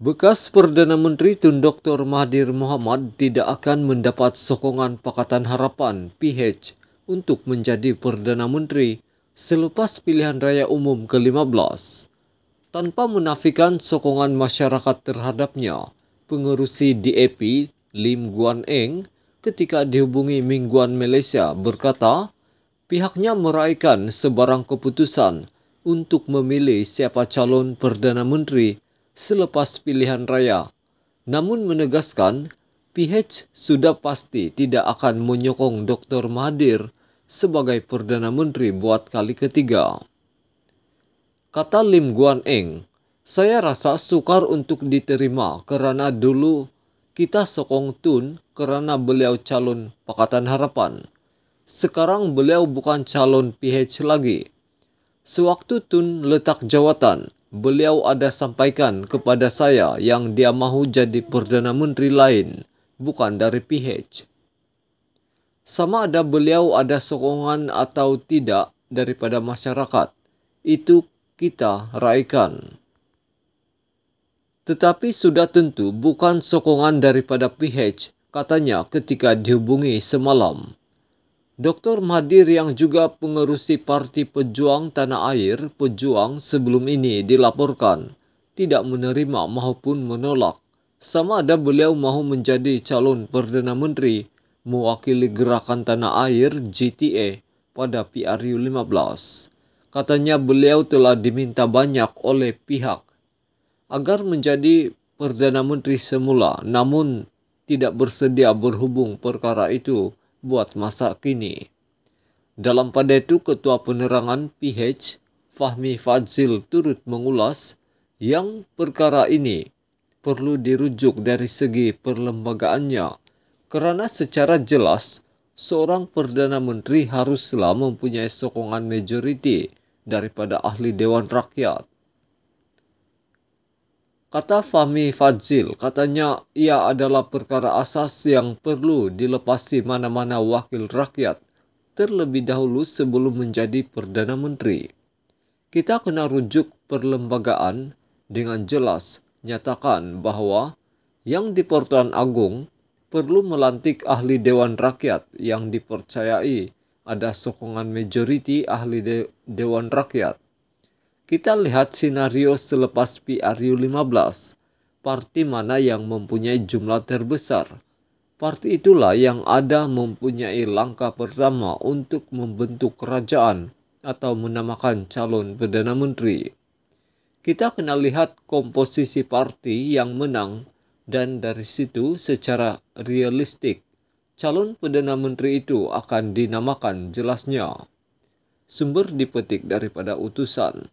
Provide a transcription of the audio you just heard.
Bekas Perdana Menteri Tun Dr. Mahathir Mohamad tidak akan mendapat sokongan Pakatan Harapan PH untuk menjadi Perdana Menteri selepas pilihan raya umum ke-15. Tanpa menafikan sokongan masyarakat terhadapnya, pengerusi DAP Lim Guan Eng ketika dihubungi Mingguan Malaysia berkata, pihaknya meraihkan sebarang keputusan untuk memilih siapa calon Perdana Menteri selepas pilihan raya, namun menegaskan PH sudah pasti tidak akan menyokong Dr. Mahathir sebagai Perdana Menteri buat kali ketiga. Kata Lim Guan Eng, saya rasa sukar untuk diterima karena dulu kita sokong Tun karena beliau calon Pakatan Harapan. Sekarang beliau bukan calon PH lagi. Sewaktu Tun letak jawatan, beliau ada sampaikan kepada saya yang dia mahu jadi Perdana Menteri lain, bukan dari PH. Sama ada beliau ada sokongan atau tidak daripada masyarakat, itu kita raikan. Tetapi sudah tentu bukan sokongan daripada PH, katanya ketika dihubungi semalam. Dr. Madir yang juga pengerusi Parti Pejuang Tanah Air Pejuang sebelum ini dilaporkan tidak menerima maupun menolak. Sama ada beliau mahu menjadi calon Perdana Menteri mewakili Gerakan Tanah Air GTA pada PRU 15. Katanya beliau telah diminta banyak oleh pihak agar menjadi Perdana Menteri semula namun tidak bersedia berhubung perkara itu buat masa kini. Dalam pada itu Ketua Penerangan PH Fahmi Fadzil turut mengulas yang perkara ini perlu dirujuk dari segi perlembagaannya kerana secara jelas seorang Perdana Menteri haruslah mempunyai sokongan majoriti daripada ahli Dewan Rakyat Kata Fahmi Fadzil, katanya ia adalah perkara asas yang perlu dilepasi mana-mana wakil rakyat terlebih dahulu sebelum menjadi Perdana Menteri. Kita kena rujuk perlembagaan dengan jelas nyatakan bahwa yang di Pertuan Agung perlu melantik ahli Dewan Rakyat yang dipercayai ada sokongan majoriti ahli de Dewan Rakyat kita lihat skenario selepas PRU 15. Parti mana yang mempunyai jumlah terbesar? Parti itulah yang ada mempunyai langkah pertama untuk membentuk kerajaan atau menamakan calon Perdana Menteri. Kita kena lihat komposisi parti yang menang dan dari situ secara realistik calon Perdana Menteri itu akan dinamakan jelasnya. Sumber dipetik daripada utusan.